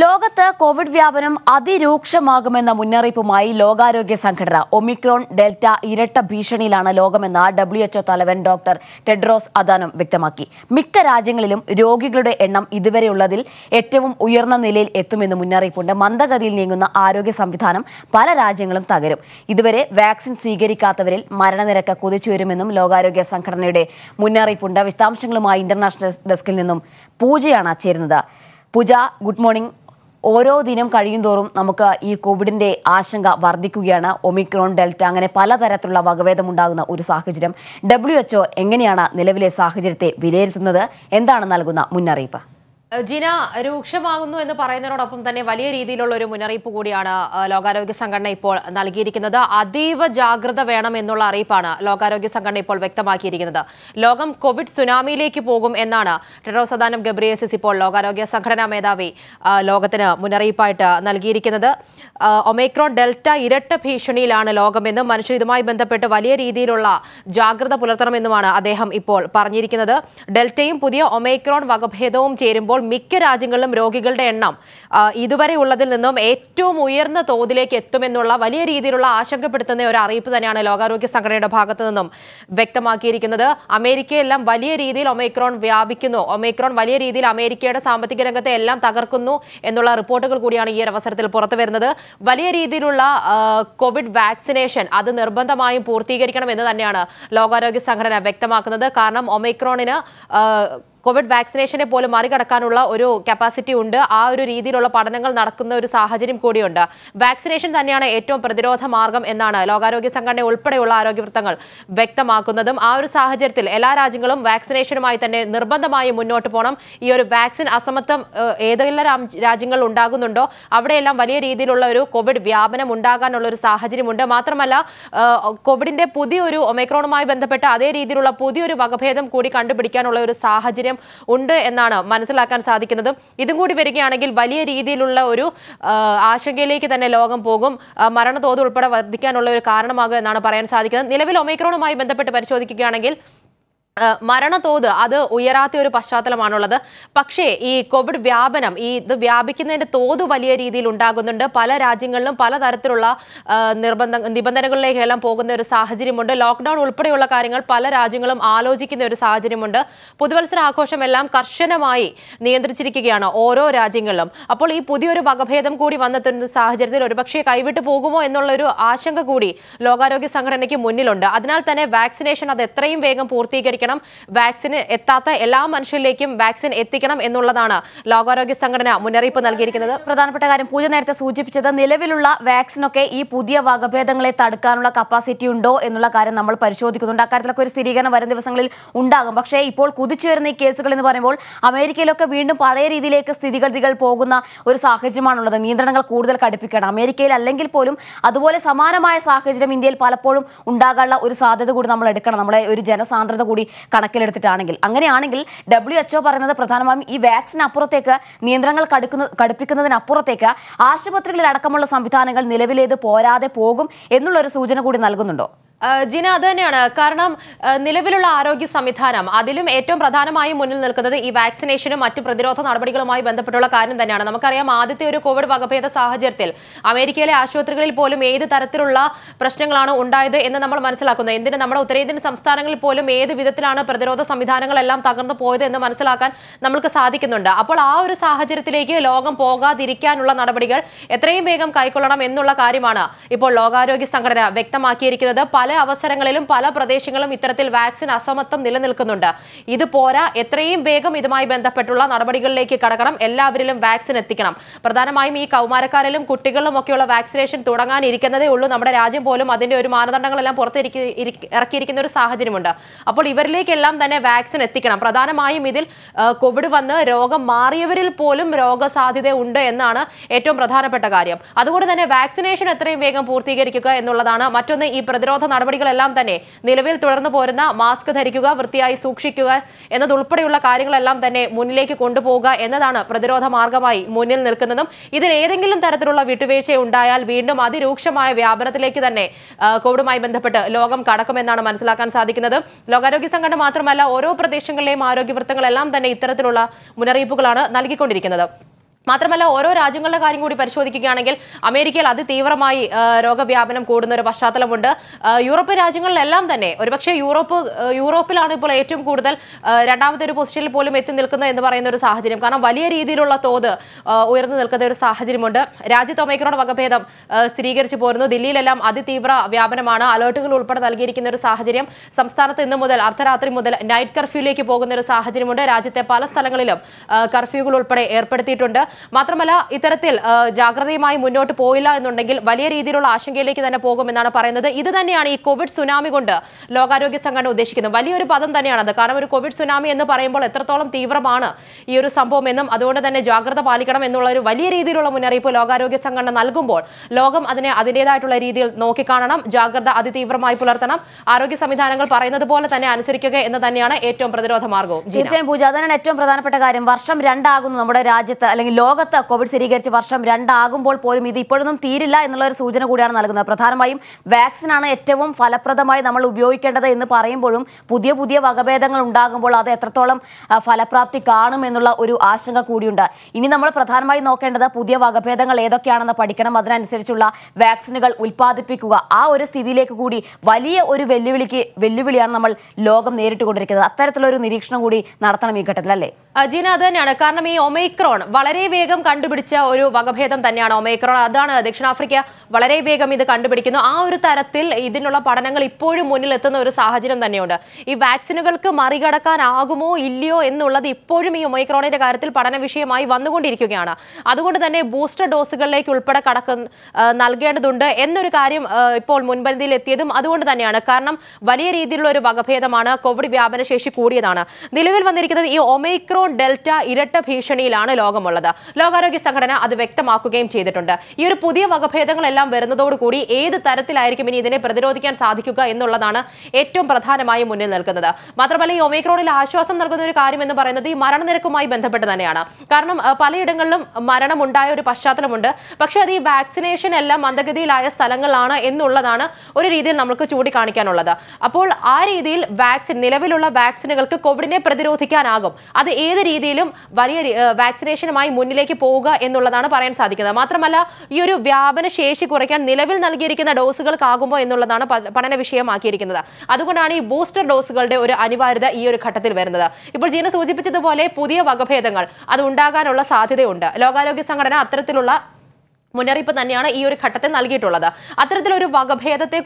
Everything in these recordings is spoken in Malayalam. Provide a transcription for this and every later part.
ലോകത്ത് കോവിഡ് വ്യാപനം അതിരൂക്ഷമാകുമെന്ന മുന്നറിയിപ്പുമായി ലോകാരോഗ്യ സംഘടന ഒമിക്രോൺ ഡെൽറ്റ ഇരട്ട ഭീഷണിയിലാണ് ലോകമെന്ന് ഡബ്ല്യു എച്ച്ഒ തലവൻ ഡോക്ടർ ടെഡ്രോസ് അദാനം വ്യക്തമാക്കി മിക്ക രാജ്യങ്ങളിലും രോഗികളുടെ എണ്ണം ഇതുവരെയുള്ളതിൽ ഏറ്റവും ഉയർന്ന നിലയിൽ എത്തുമെന്ന് മുന്നറിയിപ്പുണ്ട് മന്ദഗതിയിൽ നീങ്ങുന്ന ആരോഗ്യ സംവിധാനം പല രാജ്യങ്ങളും തകരും ഇതുവരെ വാക്സിൻ സ്വീകരിക്കാത്തവരിൽ മരണനിരക്ക് കുതിച്ചുയരുമെന്നും ലോകാരോഗ്യ സംഘടനയുടെ മുന്നറിയിപ്പുണ്ട് വിശദാംശങ്ങളുമായി ഇന്റർനാഷണൽ ഡെസ്കിൽ നിന്നും പൂജയാണ് ചേരുന്നത് പൂജ ഗുഡ് മോർണിംഗ് ഓരോ ദിനം കഴിയുന്തോറും നമുക്ക് ഈ കോവിഡിൻ്റെ ആശങ്ക വർദ്ധിക്കുകയാണ് ഒമിക്രോൺ ഡെൽറ്റ അങ്ങനെ പലതരത്തിലുള്ള വകഭേദം ഉണ്ടാകുന്ന ഒരു സാഹചര്യം ഡബ്ല്യു എങ്ങനെയാണ് നിലവിലെ സാഹചര്യത്തെ വിലയിരുത്തുന്നത് എന്താണ് നൽകുന്ന മുന്നറിയിപ്പ് ജിന രൂക്ഷമാകുന്നു എന്ന് പറയുന്നതിനോടൊപ്പം തന്നെ വലിയ രീതിയിലുള്ള ഒരു മുന്നറിയിപ്പ് കൂടിയാണ് ലോകാരോഗ്യ സംഘടന ഇപ്പോൾ നൽകിയിരിക്കുന്നത് അതീവ ജാഗ്രത വേണം എന്നുള്ള അറിയിപ്പാണ് ലോകാരോഗ്യ സംഘടന ഇപ്പോൾ വ്യക്തമാക്കിയിരിക്കുന്നത് ലോകം കോവിഡ് സുനാമിയിലേക്ക് പോകും എന്നാണ് ടെഡ്രോസ് അദാനം ഗബ്രിയേസിസ് ഇപ്പോൾ ലോകാരോഗ്യ സംഘടനാ മേധാവി ലോകത്തിന് മുന്നറിയിപ്പായിട്ട് നൽകിയിരിക്കുന്നത് ഒമേക്രോൺ ഡെൽറ്റ ഇരട്ട ഭീഷണിയിലാണ് ലോകമെന്ന് മനുഷ്യർ ഇതുമായി ബന്ധപ്പെട്ട് വലിയ രീതിയിലുള്ള ജാഗ്രത പുലർത്തണമെന്നുമാണ് അദ്ദേഹം ഇപ്പോൾ പറഞ്ഞിരിക്കുന്നത് ഡെൽറ്റയും പുതിയ ഒമേക്രോൺ വകഭേദവും ചേരുമ്പോൾ മിക്ക രാജ്യങ്ങളിലും രോഗികളുടെ എണ്ണം ഇതുവരെ ഉള്ളതിൽ നിന്നും ഏറ്റവും ഉയർന്ന തോതിലേക്ക് എത്തുമെന്നുള്ള വലിയ രീതിയിലുള്ള ആശങ്കപ്പെടുത്തുന്ന ഒരു അറിയിപ്പ് തന്നെയാണ് ലോകാരോഗ്യ സംഘടനയുടെ ഭാഗത്തു നിന്നും വ്യക്തമാക്കിയിരിക്കുന്നത് അമേരിക്കയെല്ലാം വലിയ രീതിയിൽ ഒമൈക്രോൺ വ്യാപിക്കുന്നു ഒമൈക്രോൺ വലിയ രീതിയിൽ അമേരിക്കയുടെ സാമ്പത്തിക രംഗത്തെ എല്ലാം തകർക്കുന്നു എന്നുള്ള റിപ്പോർട്ടുകൾ കൂടിയാണ് ഈ ഒരു അവസരത്തിൽ പുറത്തു വരുന്നത് വലിയ രീതിയിലുള്ള കോവിഡ് വാക്സിനേഷൻ അത് നിർബന്ധമായും പൂർത്തീകരിക്കണം എന്ന് തന്നെയാണ് ലോകാരോഗ്യ സംഘടന വ്യക്തമാക്കുന്നത് കാരണം ഒമൈക്രോണിന് കോവിഡ് വാക്സിനേഷനെ പോലും മറികടക്കാനുള്ള ഒരു കപ്പാസിറ്റി ഉണ്ട് ആ ഒരു രീതിയിലുള്ള പഠനങ്ങൾ നടക്കുന്ന ഒരു സാഹചര്യം കൂടിയുണ്ട് വാക്സിനേഷൻ തന്നെയാണ് ഏറ്റവും പ്രതിരോധ മാർഗം എന്നാണ് ലോകാരോഗ്യ സംഘടന ഉൾപ്പെടെയുള്ള ആരോഗ്യ വൃത്തങ്ങൾ വ്യക്തമാക്കുന്നതും ആ ഒരു സാഹചര്യത്തിൽ എല്ലാ രാജ്യങ്ങളും വാക്സിനേഷനുമായി തന്നെ നിർബന്ധമായി മുന്നോട്ട് പോകണം ഈ ഒരു വാക്സിൻ അസമത്വം ഏതെല്ലാം രാജ്യങ്ങൾ ഉണ്ടാകുന്നുണ്ടോ അവിടെയെല്ലാം വലിയ രീതിയിലുള്ള ഒരു കോവിഡ് വ്യാപനം ഉണ്ടാകാനുള്ള ഒരു സാഹചര്യമുണ്ട് മാത്രമല്ല കോവിഡിന്റെ പുതിയൊരു ഒമൈക്രോണുമായി ബന്ധപ്പെട്ട അതേ രീതിയിലുള്ള പുതിയൊരു വകഭേദം കൂടി കണ്ടുപിടിക്കാനുള്ള ഒരു സാഹചര്യം സാഹചര്യം ഉണ്ട് എന്നാണ് മനസ്സിലാക്കാൻ സാധിക്കുന്നത് ഇതും കൂടി വരികയാണെങ്കിൽ വലിയ രീതിയിലുള്ള ഒരു ആശങ്കയിലേക്ക് തന്നെ ലോകം പോകും മരണതോത് ഉൾപ്പെടെ വർദ്ധിക്കാനുള്ള ഒരു കാരണമാകും എന്നാണ് പറയാൻ സാധിക്കുന്നത് നിലവിൽ ഒമൈക്രോണുമായി ബന്ധപ്പെട്ട് പരിശോധിക്കുകയാണെങ്കിൽ മരണതോത് അത് ഉയരാത്ത ഒരു പശ്ചാത്തലമാണുള്ളത് പക്ഷേ ഈ കോവിഡ് വ്യാപനം ഈ ഇത് വ്യാപിക്കുന്നതിന്റെ തോത് വലിയ രീതിയിൽ ഉണ്ടാകുന്നുണ്ട് പല രാജ്യങ്ങളിലും പലതരത്തിലുള്ള നിർബന്ധ നിബന്ധനകളിലേക്കെല്ലാം പോകുന്ന ഒരു സാഹചര്യമുണ്ട് ലോക്ക്ഡൌൺ ഉൾപ്പെടെയുള്ള കാര്യങ്ങൾ പല രാജ്യങ്ങളും ആലോചിക്കുന്ന ഒരു സാഹചര്യമുണ്ട് പുതുവത്സര ആഘോഷമെല്ലാം കർശനമായി നിയന്ത്രിച്ചിരിക്കുകയാണ് ഓരോ രാജ്യങ്ങളിലും അപ്പോൾ ഈ പുതിയൊരു വകഭേദം കൂടി വന്നെത്തുന്ന സാഹചര്യത്തിൽ ഒരുപക്ഷെ കൈവിട്ടു പോകുമോ എന്നുള്ളൊരു ആശങ്ക കൂടി ലോകാരോഗ്യ സംഘടനയ്ക്ക് മുന്നിലുണ്ട് അതിനാൽ തന്നെ വാക്സിനേഷൻ അത് എത്രയും വേഗം പൂർത്തീകരിക്കും സ്വീകരിക്കണം വാക്സിന് എത്താത്ത എല്ലാ മനുഷ്യരിലേക്കും വാക്സിൻ എത്തിക്കണം എന്നുള്ളതാണ് ലോകാരോഗ്യ സംഘടന മുന്നറിയിപ്പ് നൽകിയിരിക്കുന്നത് പ്രധാനപ്പെട്ട കാര്യം പൂജ നേരത്തെ സൂചിപ്പിച്ചത് നിലവിലുള്ള വാക്സിനൊക്കെ ഈ പുതിയ വകഭേദങ്ങളെ തടുക്കാനുള്ള കപ്പാസിറ്റി ഉണ്ടോ എന്നുള്ള കാര്യം നമ്മൾ പരിശോധിക്കുന്നുണ്ട് അക്കാര്യത്തിലൊക്കെ ഒരു സ്ഥിരീകരണം വരും ദിവസങ്ങളിൽ ഉണ്ടാകും പക്ഷേ ഇപ്പോൾ കുതിച്ചു വരുന്ന ഈ കേസുകൾ എന്ന് പറയുമ്പോൾ അമേരിക്കയിലൊക്കെ വീണ്ടും പഴയ രീതിയിലേക്ക് സ്ഥിതിഗതികൾ പോകുന്ന ഒരു സാഹചര്യമാണുള്ളത് നിയന്ത്രണങ്ങൾ കൂടുതൽ കടുപ്പിക്കണം അമേരിക്കയിൽ അല്ലെങ്കിൽ പോലും അതുപോലെ സമാനമായ സാഹചര്യം ഇന്ത്യയിൽ പലപ്പോഴും ഉണ്ടാകാനുള്ള ഒരു സാധ്യത കൂടി നമ്മൾ എടുക്കണം നമ്മുടെ ഒരു ജനസാന്ദ്രത കൂടി കണക്കിലെടുത്തിട്ടാണെങ്കിൽ അങ്ങനെയാണെങ്കിൽ ഡബ്ല്യു എച്ച്ഒ പറയുന്നത് പ്രധാനമായും ഈ വാക്സിൻ അപ്പുറത്തേക്ക് നിയന്ത്രണങ്ങൾ കടുക്കുന്ന കടുപ്പിക്കുന്നതിനപ്പുറത്തേക്ക് ആശുപത്രികളിലടക്കമുള്ള അടക്കമുള്ള സംവിധാനങ്ങൾ നിലവിലേത് പോരാതെ പോകും എന്നുള്ളൊരു സൂചന കൂടി നൽകുന്നുണ്ടോ ജിന അത് തന്നെയാണ് കാരണം നിലവിലുള്ള ആരോഗ്യ സംവിധാനം അതിലും ഏറ്റവും പ്രധാനമായും മുന്നിൽ നിൽക്കുന്നത് ഈ വാക്സിനേഷനും മറ്റു പ്രതിരോധ നടപടികളുമായി ബന്ധപ്പെട്ടുള്ള കാര്യം തന്നെയാണ് നമുക്കറിയാം ആദ്യത്തെ ഒരു കോവിഡ് വകഭേദ സാഹചര്യത്തിൽ അമേരിക്കയിലെ ആശുപത്രികളിൽ പോലും ഏത് തരത്തിലുള്ള പ്രശ്നങ്ങളാണ് ഉണ്ടായത് എന്ന് നമ്മൾ മനസ്സിലാക്കുന്നത് എന്തിന് നമ്മുടെ ഉത്തരേന്ത്യൻ സംസ്ഥാനങ്ങളിൽ പോലും ഏത് വിധത്തിലാണ് പ്രതിരോധ സംവിധാനങ്ങളെല്ലാം തകർന്നു പോയത് എന്ന് മനസ്സിലാക്കാൻ നമ്മൾക്ക് സാധിക്കുന്നുണ്ട് അപ്പോൾ ആ ഒരു സാഹചര്യത്തിലേക്ക് ലോകം പോകാതിരിക്കാനുള്ള നടപടികൾ എത്രയും വേഗം കൈക്കൊള്ളണം എന്നുള്ള കാര്യമാണ് ഇപ്പോൾ ലോകാരോഗ്യ സംഘടന വ്യക്തമാക്കിയിരിക്കുന്നത് പല പല അവസരങ്ങളിലും പല പ്രദേശങ്ങളും ഇത്തരത്തിൽ വാക്സിൻ അസമത്വം നിലനിൽക്കുന്നുണ്ട് ഇത് പോരാ എത്രയും വേഗം ഇതുമായി ബന്ധപ്പെട്ടുള്ള നടപടികളിലേക്ക് കടക്കണം എല്ലാവരിലും വാക്സിൻ എത്തിക്കണം പ്രധാനമായും ഈ കൗമാരക്കാരിലും കുട്ടികളിലും ഒക്കെയുള്ള വാക്സിനേഷൻ തുടങ്ങാനിരിക്കുന്നതേ ഉള്ളൂ നമ്മുടെ രാജ്യം പോലും അതിന്റെ ഒരു മാനദണ്ഡങ്ങളെല്ലാം പുറത്തിരിക്കി ഇറക്കിയിരിക്കുന്ന ഒരു സാഹചര്യമുണ്ട് അപ്പോൾ ഇവരിലേക്കെല്ലാം തന്നെ വാക്സിൻ എത്തിക്കണം പ്രധാനമായും ഇതിൽ കോവിഡ് വന്ന് രോഗം മാറിയവരിൽ പോലും രോഗസാധ്യത ഉണ്ട് എന്നാണ് ഏറ്റവും പ്രധാനപ്പെട്ട കാര്യം അതുകൊണ്ട് തന്നെ വാക്സിനേഷൻ എത്രയും വേഗം പൂർത്തീകരിക്കുക എന്നുള്ളതാണ് മറ്റൊന്ന് ഈ പ്രതിരോധ നടപടികളെല്ലാം തന്നെ നിലവിൽ തുടർന്നു പോരുന്ന മാസ്ക് ധരിക്കുക വൃത്തിയായി സൂക്ഷിക്കുക എന്നതുൾപ്പെടെയുള്ള കാര്യങ്ങളെല്ലാം തന്നെ മുന്നിലേക്ക് കൊണ്ടുപോകുക എന്നതാണ് പ്രതിരോധ മാർഗമായി മുന്നിൽ നിൽക്കുന്നതും ഇതിൽ ഏതെങ്കിലും തരത്തിലുള്ള വിട്ടുവീഴ്ച ഉണ്ടായാൽ വീണ്ടും അതിരൂക്ഷമായ വ്യാപനത്തിലേക്ക് തന്നെ കോവിഡുമായി ബന്ധപ്പെട്ട് ലോകം കടക്കുമെന്നാണ് മനസ്സിലാക്കാൻ സാധിക്കുന്നത് ലോകാരോഗ്യ സംഘടന മാത്രമല്ല ഓരോ പ്രദേശങ്ങളിലെയും വൃത്തങ്ങളെല്ലാം തന്നെ ഇത്തരത്തിലുള്ള മുന്നറിയിപ്പുകളാണ് നൽകിക്കൊണ്ടിരിക്കുന്നത് മാത്രമല്ല ഓരോ രാജ്യങ്ങളുടെ കാര്യം കൂടി പരിശോധിക്കുകയാണെങ്കിൽ അമേരിക്കയിൽ അതിതീവ്രമായി രോഗവ്യാപനം കൂടുന്ന ഒരു പശ്ചാത്തലമുണ്ട് യൂറോപ്യൻ രാജ്യങ്ങളിലെല്ലാം തന്നെ ഒരുപക്ഷെ യൂറോപ്പ് യൂറോപ്പിലാണ് ഇപ്പോൾ ഏറ്റവും കൂടുതൽ രണ്ടാമത്തെ ഒരു പൊസിഷനിൽ പോലും എത്തി നിൽക്കുന്നത് എന്ന് പറയുന്ന ഒരു സാഹചര്യം കാരണം വലിയ രീതിയിലുള്ള തോത് ഉയർന്നു നിൽക്കുന്ന ഒരു സാഹചര്യമുണ്ട് രാജ്യത്ത് ഒമൈക്രോൺ വകഭേദം സ്ഥിരീകരിച്ചു പോരുന്നു ദില്ലിയിലെല്ലാം അതിതീവ്ര വ്യാപനമാണ് അലേർട്ടുകൾ ഉൾപ്പെടെ നൽകിയിരിക്കുന്ന ഒരു സാഹചര്യം സംസ്ഥാനത്ത് ഇന്ന് മുതൽ അർദ്ധരാത്രി മുതൽ നൈറ്റ് കർഫ്യൂയിലേക്ക് പോകുന്ന ഒരു സാഹചര്യമുണ്ട് രാജ്യത്തെ പല സ്ഥലങ്ങളിലും കർഫ്യൂകൾ ഉൾപ്പെടെ ഏർപ്പെടുത്തിയിട്ടുണ്ട് മാത്രമല്ല ഇത്തരത്തിൽ ജാഗ്രതയുമായി മുന്നോട്ട് പോയില്ല എന്നുണ്ടെങ്കിൽ വലിയ രീതിയിലുള്ള ആശങ്കയിലേക്ക് തന്നെ പോകുമെന്നാണ് പറയുന്നത് ഇത് തന്നെയാണ് ഈ കോവിഡ് സുനാമി കൊണ്ട് ലോകാരോഗ്യ സംഘടന ഉദ്ദേശിക്കുന്നത് വലിയൊരു പദം തന്നെയാണത് കാരണം ഒരു കോവിഡ് സുനാമി എന്ന് പറയുമ്പോൾ എത്രത്തോളം തീവ്രമാണ് ഈ ഒരു സംഭവം എന്നും അതുകൊണ്ട് തന്നെ ജാഗ്രത പാലിക്കണം എന്നുള്ള ഒരു വലിയ രീതിയിലുള്ള മുന്നറിയിപ്പ് ലോകാരോഗ്യ സംഘടന നൽകുമ്പോൾ ലോകം അതിനെ അതിൻ്റെതായിട്ടുള്ള രീതിയിൽ നോക്കിക്കാണണം ജാഗ്രത അതിതീവ്രമായി പുലർത്തണം ആരോഗ്യ സംവിധാനങ്ങൾ പറയുന്നത് പോലെ തന്നെ അനുസരിക്കുക എന്ന് തന്നെയാണ് ഏറ്റവും പ്രതിരോധ മാർഗവും തീർച്ചയായും പൂജ അതാണ് ഏറ്റവും പ്രധാനപ്പെട്ട കാര്യം വർഷം രണ്ടാകുന്നു നമ്മുടെ രാജ്യത്ത് അല്ലെങ്കിൽ ലോകത്ത് കോവിഡ് സ്ഥിരീകരിച്ച് വർഷം രണ്ടാകുമ്പോൾ പോലും ഇത് ഇപ്പോഴൊന്നും തീരില്ല എന്നുള്ള ഒരു സൂചന കൂടിയാണ് നൽകുന്നത് പ്രധാനമായും വാക്സിനാണ് ഏറ്റവും ഫലപ്രദമായി നമ്മൾ ഉപയോഗിക്കേണ്ടത് എന്ന് പറയുമ്പോഴും പുതിയ പുതിയ വകഭേദങ്ങൾ ഉണ്ടാകുമ്പോൾ അത് എത്രത്തോളം ഫലപ്രാപ്തി കാണും എന്നുള്ള ഒരു ആശങ്ക കൂടിയുണ്ട് ഇനി നമ്മൾ പ്രധാനമായി നോക്കേണ്ടത് പുതിയ വകഭേദങ്ങൾ ഏതൊക്കെയാണെന്ന് പഠിക്കണം അതിനനുസരിച്ചുള്ള വാക്സിനുകൾ ഉൽപ്പാദിപ്പിക്കുക ആ ഒരു സ്ഥിതിയിലേക്ക് കൂടി വലിയ ഒരു വെല്ലുവിളിക്ക് വെല്ലുവിളിയാണ് നമ്മൾ ലോകം നേരിട്ടുകൊണ്ടിരിക്കുന്നത് അത്തരത്തിലുള്ള ഒരു നിരീക്ഷണം കൂടി നടത്തണം ഈ ഘട്ടത്തിൽ അല്ലേ അജീന അത് തന്നെയാണ് കാരണം ഈ ഒമൈക്രോൺ വളരെ വേഗം കണ്ടുപിടിച്ച ഒരു വകഭേദം തന്നെയാണ് ഒമേക്രോൺ അതാണ് ദക്ഷിണാഫ്രിക്ക വളരെ വേഗം ഇത് കണ്ടുപിടിക്കുന്നു ആ ഒരു തരത്തിൽ ഇതിനുള്ള പഠനങ്ങൾ ഇപ്പോഴും മുന്നിൽ എത്തുന്ന ഒരു സാഹചര്യം തന്നെയുണ്ട് ഈ വാക്സിനുകൾക്ക് മറികടക്കാനാകുമോ ഇല്ലയോ എന്നുള്ളത് ഇപ്പോഴും ഈ ഒമേക്രോണിന്റെ കാര്യത്തിൽ പഠന വിഷയമായി വന്നുകൊണ്ടിരിക്കുകയാണ് അതുകൊണ്ട് തന്നെ ബൂസ്റ്റർ ഡോസുകളിലേക്ക് ഉൾപ്പെടെ കടക്ക നൽകേണ്ടതുണ്ട് എന്നൊരു കാര്യം ഇപ്പോൾ മുൻപന്തിയിൽ എത്തിയതും അതുകൊണ്ട് തന്നെയാണ് കാരണം വലിയ രീതിയിലുള്ള ഒരു വകഭേദമാണ് കോവിഡ് വ്യാപനശേഷി കൂടിയതാണ് നിലവിൽ വന്നിരിക്കുന്നത് ഈ ഒമേക്രോൺ ഡെൽറ്റ ഇരട്ട ഭീഷണിയിലാണ് ലോകമുള്ളത് ലോകാരോഗ്യ സംഘടന അത് വ്യക്തമാക്കുകയും ചെയ്തിട്ടുണ്ട് ഈ ഒരു പുതിയ വകഭേദങ്ങളെല്ലാം വരുന്നതോടുകൂടി ഏത് തരത്തിലായിരിക്കും ഇനി ഇതിനെ പ്രതിരോധിക്കാൻ സാധിക്കുക എന്നുള്ളതാണ് ഏറ്റവും പ്രധാനമായി മുന്നിൽ നിൽക്കുന്നത് മാത്രമല്ല ഈ ഒമിക്രോണിൽ ആശ്വാസം നൽകുന്ന ഒരു കാര്യം എന്ന് പറയുന്നത് ഈ മരണനിരക്കുമായി ബന്ധപ്പെട്ട് തന്നെയാണ് കാരണം പലയിടങ്ങളിലും മരണമുണ്ടായ ഒരു പശ്ചാത്തലമുണ്ട് പക്ഷേ അത് ഈ വാക്സിനേഷൻ എല്ലാം മന്ദഗതിയിലായ സ്ഥലങ്ങളാണ് എന്നുള്ളതാണ് ഒരു രീതിയിൽ നമുക്ക് ചൂണ്ടിക്കാണിക്കാനുള്ളത് അപ്പോൾ ആ രീതിയിൽ വാക്സിൻ നിലവിലുള്ള വാക്സിനുകൾക്ക് കോവിഡിനെ പ്രതിരോധിക്കാനാകും അത് ഏത് രീതിയിലും വലിയ വാക്സിനേഷനുമായി മുന്നിൽ മുന്നിലേക്ക് പോവുക എന്നുള്ളതാണ് പറയാൻ സാധിക്കുന്നത് മാത്രമല്ല ഈ ഒരു വ്യാപന ശേഷി കുറയ്ക്കാൻ നിലവിൽ നൽകിയിരിക്കുന്ന ഡോസുകൾക്കാകുമ്പോൾ എന്നുള്ളതാണ് പഠന വിഷയമാക്കിയിരിക്കുന്നത് അതുകൊണ്ടാണ് ഈ ബൂസ്റ്റർ ഡോസുകളുടെ ഒരു അനിവാര്യത ഈ ഒരു ഘട്ടത്തിൽ വരുന്നത് ഇപ്പോൾ ജീന സൂചിപ്പിച്ചതുപോലെ പുതിയ വകഭേദങ്ങൾ അത് ഉണ്ടാകാനുള്ള സാധ്യതയുണ്ട് ലോകാരോഗ്യ സംഘടന അത്തരത്തിലുള്ള മുന്നറിയിപ്പ് തന്നെയാണ് ഈ ഒരു ഘട്ടത്തിൽ നൽകിയിട്ടുള്ളത് അത്തരത്തിലൊരു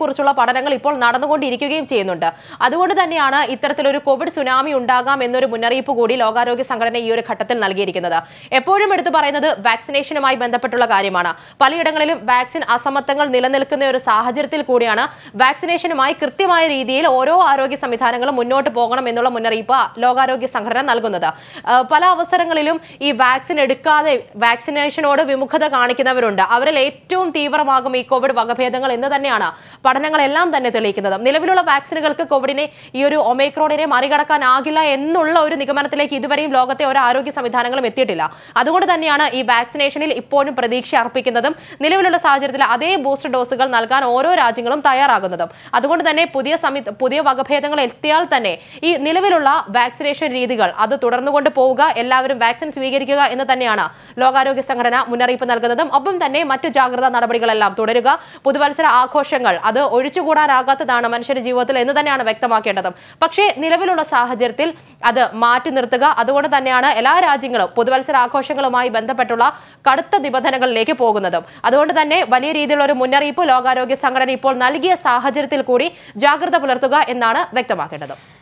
കുറിച്ചുള്ള പഠനങ്ങൾ ഇപ്പോൾ നടന്നുകൊണ്ടിരിക്കുകയും ചെയ്യുന്നുണ്ട് അതുകൊണ്ട് തന്നെയാണ് ഇത്തരത്തിലൊരു കോവിഡ് സുനാമി ഉണ്ടാകാം എന്നൊരു മുന്നറിയിപ്പ് കൂടി ലോകാരോഗ്യ സംഘടന ഈ ഒരു ഘട്ടത്തിൽ നൽകിയിരിക്കുന്നത് എപ്പോഴും എടുത്തു പറയുന്നത് വാക്സിനേഷനുമായി ബന്ധപ്പെട്ടുള്ള കാര്യമാണ് പലയിടങ്ങളിലും വാക്സിൻ അസമത്വങ്ങൾ നിലനിൽക്കുന്ന ഒരു സാഹചര്യത്തിൽ കൂടിയാണ് വാക്സിനേഷനുമായി കൃത്യമായ രീതിയിൽ ഓരോ ആരോഗ്യ സംവിധാനങ്ങളും മുന്നോട്ട് പോകണം എന്നുള്ള മുന്നറിയിപ്പ് ലോകാരോഗ്യ സംഘടന നൽകുന്നത് പല അവസരങ്ങളിലും ഈ വാക്സിൻ എടുക്കാതെ വാക്സിനേഷനോട് വിമുഖത കാണിക്കുന്നവരുണ്ട് ഉണ്ട് അവരിൽ ഏറ്റവും തീവ്രമാകും ഈ കോവിഡ് വകഭേദങ്ങൾ എന്ന് തന്നെയാണ് പഠനങ്ങളെല്ലാം തന്നെ തെളിയിക്കുന്നത് നിലവിലുള്ള വാക്സിനുകൾക്ക് കോവിഡിനെ ഈ ഒരു ഒമേക്രോണിനെ മറികടക്കാനാകില്ല എന്നുള്ള ഒരു നിഗമനത്തിലേക്ക് ഇതുവരെയും ലോകത്തെ ഒരു ആരോഗ്യ സംവിധാനങ്ങളും എത്തിയിട്ടില്ല അതുകൊണ്ട് തന്നെയാണ് ഈ വാക്സിനേഷനിൽ ഇപ്പോഴും പ്രതീക്ഷ അർപ്പിക്കുന്നതും നിലവിലുള്ള സാഹചര്യത്തിൽ അതേ ബൂസ്റ്റർ ഡോസുകൾ നൽകാൻ ഓരോ രാജ്യങ്ങളും തയ്യാറാകുന്നതും അതുകൊണ്ട് തന്നെ പുതിയ പുതിയ വകഭേദങ്ങൾ എത്തിയാൽ തന്നെ ഈ നിലവിലുള്ള വാക്സിനേഷൻ രീതികൾ അത് തുടർന്നുകൊണ്ട് പോവുക എല്ലാവരും വാക്സിൻ സ്വീകരിക്കുക എന്ന് തന്നെയാണ് ലോകാരോഗ്യ സംഘടന മുന്നറിയിപ്പ് നൽകുന്നതും ഒപ്പം തന്നെ മറ്റു ജാഗ്രതാ നടപടികളെല്ലാം തുടരുക പുതുവത്സര ആഘോഷങ്ങൾ അത് ഒഴിച്ചുകൂടാനാകാത്തതാണ് മനുഷ്യന്റെ ജീവിതത്തിൽ എന്ന് തന്നെയാണ് വ്യക്തമാക്കേണ്ടത് പക്ഷേ നിലവിലുള്ള സാഹചര്യത്തിൽ അത് മാറ്റി നിർത്തുക അതുകൊണ്ട് തന്നെയാണ് എല്ലാ രാജ്യങ്ങളും പുതുവത്സര ആഘോഷങ്ങളുമായി ബന്ധപ്പെട്ടുള്ള കടുത്ത നിബന്ധനകളിലേക്ക് പോകുന്നതും അതുകൊണ്ട് തന്നെ വലിയ രീതിയിലുള്ള ഒരു മുന്നറിയിപ്പ് ലോകാരോഗ്യ സംഘടന ഇപ്പോൾ നൽകിയ സാഹചര്യത്തിൽ കൂടി ജാഗ്രത പുലർത്തുക എന്നാണ് വ്യക്തമാക്കേണ്ടത്